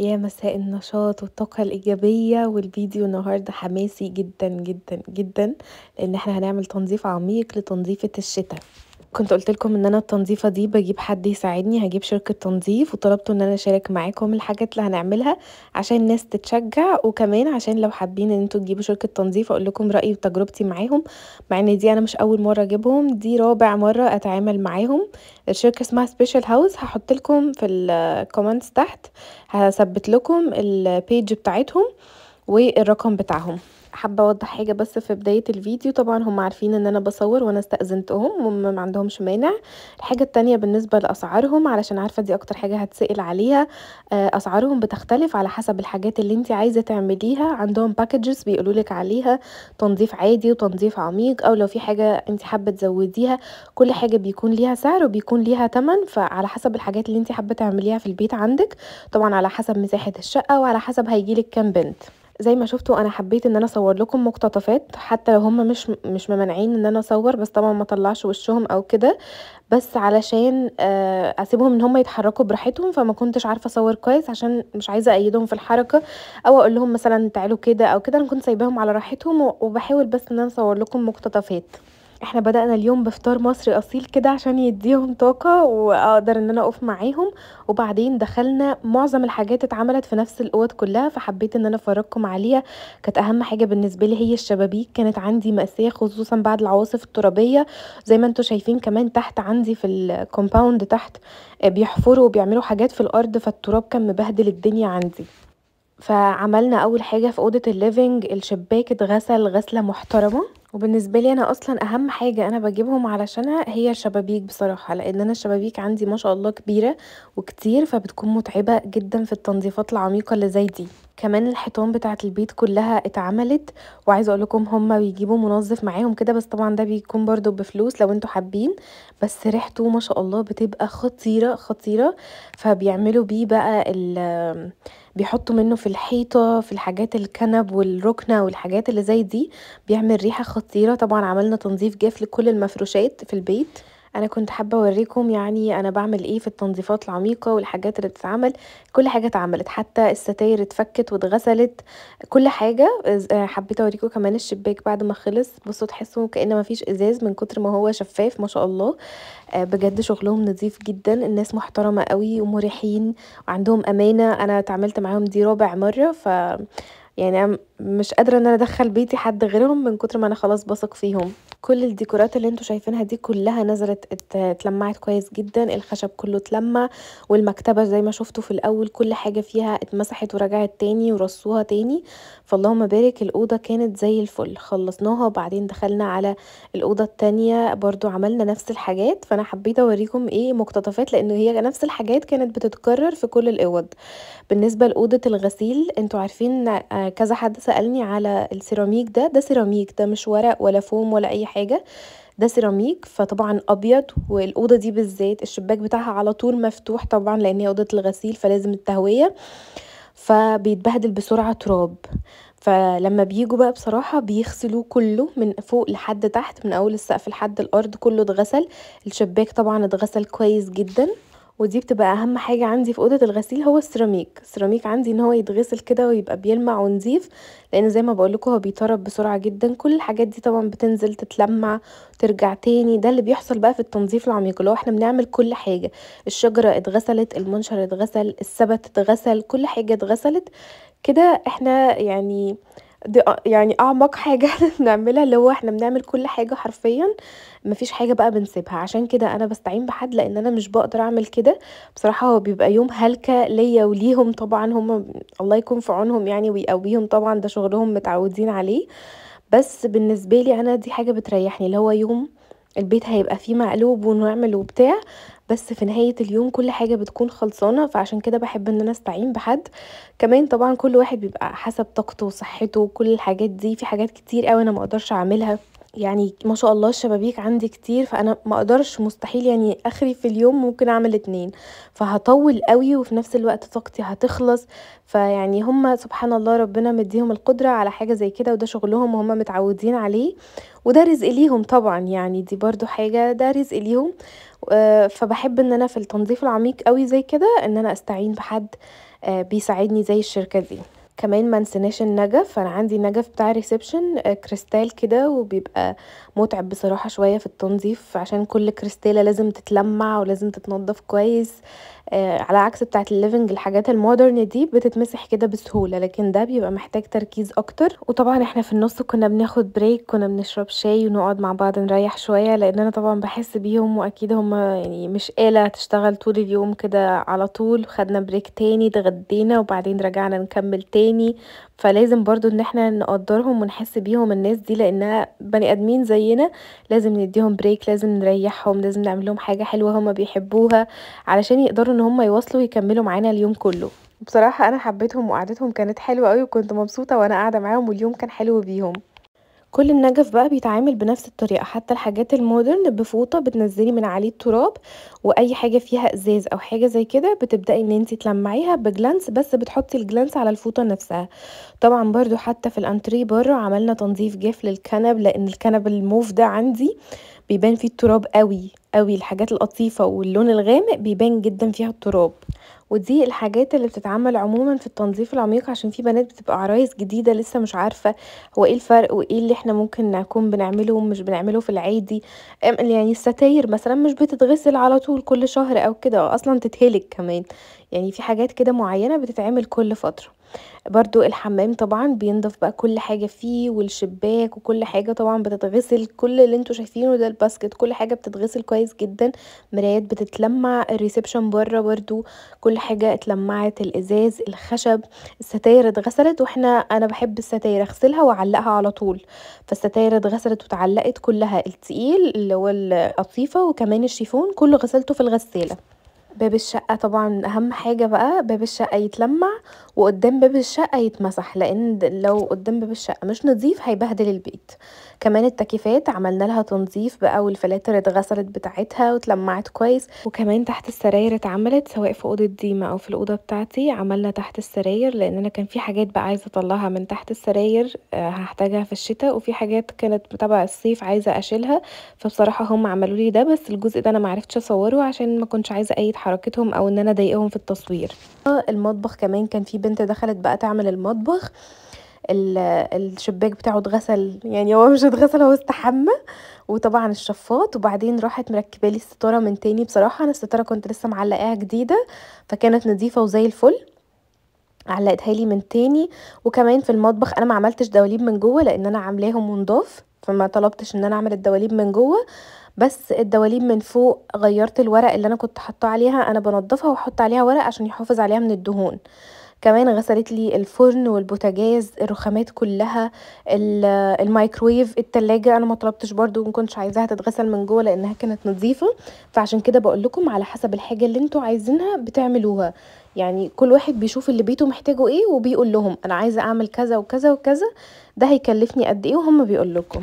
يا مساء النشاط والطاقة الإيجابية والفيديو النهاردة حماسي جدا جدا جدا لأن احنا هنعمل تنظيف عميق لتنظيفة الشتاء كنت قلت لكم ان انا التنظيفه دي بجيب حد يساعدني هجيب شركه تنظيف وطلبته ان انا اشارك معاكم الحاجات اللي هنعملها عشان الناس تتشجع وكمان عشان لو حابين ان انتوا تجيبوا شركه تنظيف اقول لكم رايي وتجربتي معاهم مع ان دي انا مش اول مره اجيبهم دي رابع مره اتعامل معاهم الشركه اسمها سبيشال هاوس هحط لكم في الكومنتس تحت هثبت لكم البيج بتاعتهم والرقم بتاعهم حابه اوضح حاجه بس في بدايه الفيديو طبعا هم عارفين ان انا بصور وانا استاذنتهم وما عندهمش مانع الحاجه التانية بالنسبه لاسعارهم علشان عارفه دي اكتر حاجه هتسال عليها آه، اسعارهم بتختلف على حسب الحاجات اللي انت عايزه تعمليها عندهم باكجز بيقولوا لك عليها تنظيف عادي وتنظيف عميق او لو في حاجه انت حابه تزوديها كل حاجه بيكون ليها سعر وبيكون ليها تمن فعلى حسب الحاجات اللي انت حابه تعمليها في البيت عندك طبعا على حسب مساحه الشقه وعلى حسب هيجيلك كام بنت زي ما شفتوا انا حبيت ان انا اصور لكم مقتطفات حتى لو هم مش مش ممنعين ان انا اصور بس طبعا ما طلعش وشهم او كده بس علشان آه، اسيبهم ان هم يتحركوا براحتهم فما كنتش عارفه اصور كويس عشان مش عايزه ايدهم في الحركه او اقول لهم مثلا تعالوا كده او كده انا كنت سايباهم على راحتهم وبحاول بس ان انا اصور لكم مقتطفات احنا بدأنا اليوم بفطار مصري أصيل كده عشان يديهم طاقة وأقدر ان انا أقف معاهم وبعدين دخلنا معظم الحاجات اتعملت في نفس الأوض كلها فحبيت ان انا افرجكم عليها كانت أهم حاجة بالنسبة لي هي الشبابيك كانت عندي مأساة خصوصا بعد العواصف الترابية زي ما انتوا شايفين كمان تحت عندي في الكومباوند تحت آه، بيحفروا وبيعملوا حاجات في الأرض فالتراب كان مبهدل الدنيا عندي فعملنا اول حاجه في اوضه الليفينج الشباك اتغسل غسله محترمه وبالنسبه لي انا اصلا اهم حاجه انا بجيبهم علشانها هي الشبابيك بصراحه لان انا الشبابيك عندي ما شاء الله كبيره وكتير فبتكون متعبه جدا في التنظيفات العميقه اللي زي دي كمان الحيطان بتاعه البيت كلها اتعملت وعايزه اقول لكم هما بيجيبوا منظف معاهم كده بس طبعا ده بيكون برضو بفلوس لو انتوا حابين بس ريحته ما شاء الله بتبقى خطيره خطيره فبيعملوا بيه بقى ال بيحطوا منه في الحيطه في الحاجات الكنب والركنه والحاجات اللي زي دي بيعمل ريحه خطيره طبعا عملنا تنظيف جاف لكل المفروشات في البيت انا كنت حابه اوريكم يعني انا بعمل ايه في التنظيفات العميقه والحاجات اللي بتتعمل كل حاجه اتعملت حتى الستاير اتفكت واتغسلت كل حاجه آه، حبيت اوريكم كمان الشباك بعد ما خلص بصوا تحسوا كأن مفيش ازاز من كتر ما هو شفاف ما شاء الله آه، بجد شغلهم نظيف جدا الناس محترمه قوي ومريحين وعندهم امانه انا اتعاملت معاهم دي رابع مره ف يعني مش قادره ان انا ادخل بيتي حد غيرهم من كتر ما انا خلاص بثق فيهم كل الديكورات اللي انتوا شايفينها دي كلها نزلت اتلمعت كويس جدا الخشب كله اتلمع والمكتبه زي ما شفتوا في الاول كل حاجه فيها اتمسحت ورجعت تاني ورصوها تاني فاللهم بارك الاوضه كانت زي الفل خلصناها وبعدين دخلنا على الاوضه التانية برضو عملنا نفس الحاجات فانا حبيت اوريكم ايه مقتطفات لان هي نفس الحاجات كانت بتتكرر في كل الاوض بالنسبه لاوضه الغسيل انتوا عارفين آه، كذا حد سالني على السيراميك ده ده سيراميك ده مش ورق ولا فوم ولا اي حاجه ده سيراميك فطبعا ابيض والاوضه دي بالذات الشباك بتاعها على طول مفتوح طبعا لان هي اوضه الغسيل فلازم التهويه فبيتبهدل بسرعه تراب فلما بيجوا بقى بصراحة بيغسلوه كله من فوق لحد تحت من أول السقف لحد الأرض كله اتغسل الشباك طبعا اتغسل كويس جدا ودي بتبقى اهم حاجه عندي في اوضه الغسيل هو السيراميك السيراميك عندي ان هو يتغسل كده ويبقى بيلمع ونظيف لان زي ما بقولكوا هو بيطرب بسرعه جدا كل الحاجات دي طبعا بتنزل تتلمع ترجع تاني ده اللي بيحصل بقى في التنظيف العميق اللي هو احنا بنعمل كل حاجه الشجره اتغسلت المنشر اتغسل السبت اتغسل كل حاجه اتغسلت كده احنا يعني دي آه، يعني اعمق حاجه نعملها اللي هو احنا بنعمل كل حاجه حرفيا مفيش حاجه بقى بنسيبها عشان كده انا بستعين بحد لان انا مش بقدر اعمل كده بصراحه هو بيبقى يوم هلكه ليا وليهم طبعا هم الله يكون في عونهم يعني ويقويهم طبعا ده شغلهم متعودين عليه بس بالنسبه لي انا دي حاجه بتريحني اللي هو يوم البيت هيبقى فيه مقلوب ونعمل وبتاع بس في نهاية اليوم كل حاجة بتكون خلصانة فعشان كده بحب ان انا استعين بحد كمان طبعا كل واحد بيبقى حسب طاقته وصحته وكل الحاجات دي في حاجات كتير اوي انا مقدرش اعملها يعني ما شاء الله الشبابيك عندي كتير فانا ما اقدرش مستحيل يعني اخري في اليوم ممكن اعمل اتنين فهطول قوي وفي نفس الوقت طاقتي هتخلص فيعني هم سبحان الله ربنا مديهم القدره على حاجه زي كده وده شغلهم وهم متعودين عليه وده رزق ليهم طبعا يعني دي برضو حاجه ده رزق ليهم فبحب ان انا في التنظيف العميق قوي زي كده ان انا استعين بحد آه، بيساعدني زي الشركه دي كمان ما نسيناش النجف انا عندي نجف بتاع ريسبشن آه، كريستال كده وبيبقى متعب بصراحه شويه في التنظيف عشان كل كريستاله لازم تتلمع ولازم تتنضف كويس آه، على عكس بتاعه الليفنج الحاجات المودرن دي بتتمسح كده بسهوله لكن ده بيبقى محتاج تركيز اكتر وطبعا احنا في النص كنا بناخد بريك كنا بنشرب شاي ونقعد مع بعض نريح شويه لان انا طبعا بحس بيهم واكيد هم يعني مش آلة تشتغل طول اليوم كده على طول خدنا بريك تاني اتغدينا وبعدين رجعنا نكمل تاني فلازم برضو ان احنا نقدرهم ونحس بيهم الناس دي لانها بني ادمين زينا لازم نديهم بريك لازم نريحهم لازم نعمل لهم حاجه حلوه هما بيحبوها علشان يقدروا ان هم يواصلوا يكملوا معانا اليوم كله بصراحه انا حبيتهم وقعدتهم كانت حلوه قوي وكنت مبسوطه وانا قاعده معاهم واليوم كان حلو بيهم كل النجف بقى بيتعامل بنفس الطريقه حتى الحاجات المودرن بفوطه بتنزلي من عليه التراب واي حاجه فيها ازاز او حاجه زي كده بتبداي ان انت تلمعيها بجلانس بس بتحطي الجلانس على الفوطه نفسها طبعا برده حتى في الانتري بره عملنا تنظيف جاف للكنب لان الكنب الموف ده عندي بيبان فيه التراب قوي قوي الحاجات القطيفه واللون الغامق بيبان جدا فيها التراب ودي الحاجات اللي بتتعمل عموما في التنظيف العميق عشان في بنات بتبقى عرايس جديده لسه مش عارفه هو ايه الفرق وايه اللي احنا ممكن نكون بنعمله ومش بنعمله في العادي يعني الستاير مثلا مش بتتغسل على طول كل شهر او كده اصلا تتهلك كمان يعني في حاجات كده معينه بتتعمل كل فتره برضو الحمام طبعا بينضف بقى كل حاجة فيه والشباك وكل حاجة طبعا بتتغسل كل اللي انتوا شايفينه ده الباسكت كل حاجة بتتغسل كويس جدا مرايات بتتلمع الريسبشن بره برضو كل كل حاجه اتلمعت الازاز الخشب الستاير اتغسلت واحنا انا بحب الستاير اغسلها واعلقها على طول فالستاير اتغسلت وتعلقت كلها التقيل اللي هو القطيفه وكمان الشيفون كله غسلته في الغساله باب الشقه طبعا اهم حاجه بقى باب الشقه يتلمع وقدام باب الشقه يتمسح لان لو قدام باب الشقه مش نظيف هيبهدل البيت كمان التكييفات عملنا لها تنظيف بقى والفلاتر اتغسلت بتاعتها واتلمعت كويس وكمان تحت السراير اتعملت سواء في اوضه ديما او في الاوضه بتاعتي عملنا تحت السراير لان انا كان في حاجات بقى عايزه اطلعها من تحت السراير آه، هحتاجها في الشتاء وفي حاجات كانت تبع الصيف عايزه اشيلها فبصراحه هم عملوا لي ده بس الجزء ده انا معرفتش اصوره عشان ما كنتش عايزه اي حركتهم او ان انا اضايقهم في التصوير المطبخ كمان كان في بنت دخلت بقى تعمل المطبخ الشباك بتاعه اتغسل يعني هو مش اتغسل هو استحمى وطبعا الشفاط وبعدين راحت مركبه لي الستاره من تاني بصراحه انا الستاره كنت لسه معلقاها جديده فكانت نظيفه وزي الفل علقتها لي من تاني وكمان في المطبخ انا ما عملتش دواليب من جوه لان انا عاملاهم ونضاف فما طلبتش ان انا اعمل الدواليب من جوه بس الدواليب من فوق غيرت الورق اللي انا كنت حاطاه عليها انا بنضفها واحط عليها ورق عشان يحافظ عليها من الدهون كمان غسلت لي الفرن والبوتاجاز الرخامات كلها الميكرويف التلاجة انا ما طلبتش برضو ما كنتش عايزاها تتغسل من جوه لانها كانت نظيفه فعشان كده بقول لكم على حسب الحاجه اللي انتوا عايزينها بتعملوها يعني كل واحد بيشوف اللي بيته محتاجه ايه وبيقول لهم انا عايزه اعمل كذا وكذا وكذا ده هيكلفني قد ايه وهم بيقول لكم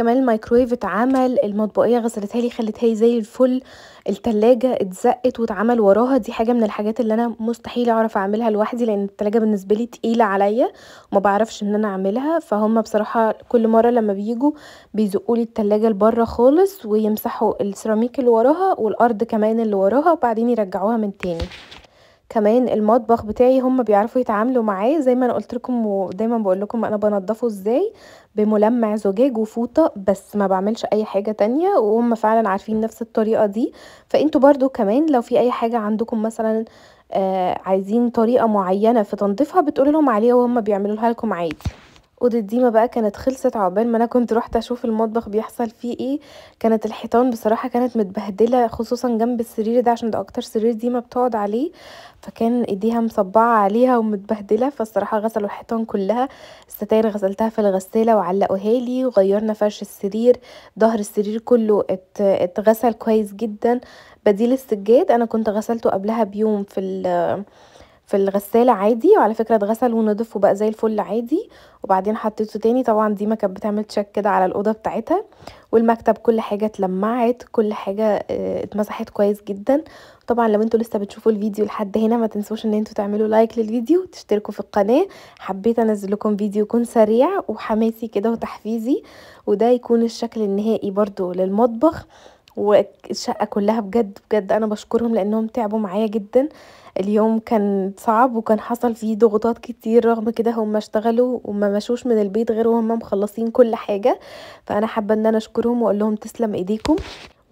كمان الميكرويف اتعمل المطبقيه غسلتها لي خلتها لي زي الفل التلاجة اتزقت واتعمل وراها دي حاجه من الحاجات اللي انا مستحيل اعرف اعملها لوحدي لان التلاجة بالنسبه لي تقيله عليا وما بعرفش ان انا اعملها فهم بصراحه كل مره لما بيجوا بيزقوا لي التلاجة لبره خالص ويمسحوا السيراميك اللي وراها والارض كمان اللي وراها وبعدين يرجعوها من تاني كمان المطبخ بتاعي هم بيعرفوا يتعاملوا معاه زي ما انا قلت لكم ودايما بقول لكم انا بنضفه ازاي بملمع زجاج وفوطه بس ما بعملش اي حاجه تانية وهم فعلا عارفين نفس الطريقه دي فانتوا برضو كمان لو في اي حاجه عندكم مثلا آه عايزين طريقه معينه في تنظيفها بتقولوا لهم عليها وهم بيعملوا لكم عادي اوضه ديما بقى كانت خلصت عقبال ما انا كنت روحت اشوف المطبخ بيحصل فيه ايه كانت الحيطان بصراحه كانت متبهدله خصوصا جنب السرير ده عشان ده اكتر سرير ديما بتقعد عليه فكان ايديها مصبعه عليها ومتبهدله فالصراحه غسلوا الحيطان كلها الستاير غسلتها في الغساله وعلقوها لي وغيرنا فرش السرير ظهر السرير كله اتغسل كويس جدا بديل السجاد انا كنت غسلته قبلها بيوم في في الغسالة عادي وعلى فكرة اتغسل ونضف وبقى زي الفل عادي وبعدين حطيته تاني طبعا ديما كانت بتعمل تشيك كده على الأوضة بتاعتها والمكتب كل حاجة اتلمعت كل حاجة آه، اتمسحت كويس جدا طبعا لو انتوا لسه بتشوفوا الفيديو لحد هنا ما تنسوش ان انتوا تعملوا لايك للفيديو وتشتركوا في القناة حبيت انزل لكم فيديو يكون سريع وحماسي كده وتحفيزي وده يكون الشكل النهائي برضو للمطبخ والشقة كلها بجد بجد انا بشكرهم لانهم تعبوا معايا جدا اليوم كان صعب وكان حصل فيه ضغوطات كتير رغم كده هم اشتغلوا وما مشوش من البيت غير وهم مخلصين كل حاجة فأنا حابة ان انا اشكرهم واقول لهم تسلم ايديكم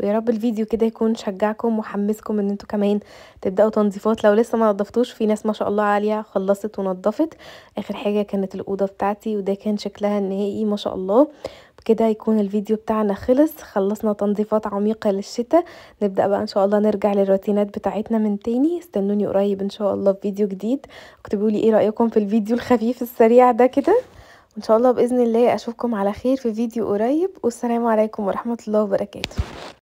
ويا رب الفيديو كده يكون شجعكم وحمسكم ان انتوا كمان تبداوا تنظيفات لو لسه ما نظفتوش في ناس ما شاء الله عاليه خلصت ونظفت اخر حاجه كانت الاوضه بتاعتي وده كان شكلها النهائي ما شاء الله بكده يكون الفيديو بتاعنا خلص خلصنا تنظيفات عميقة للشتاء نبدأ بقى ان شاء الله نرجع للروتينات بتاعتنا من تاني استنوني قريب ان شاء الله في فيديو جديد اكتبوا لي ايه رأيكم في الفيديو الخفيف السريع ده كده ان شاء الله بإذن الله اشوفكم على خير في فيديو قريب والسلام عليكم ورحمة الله وبركاته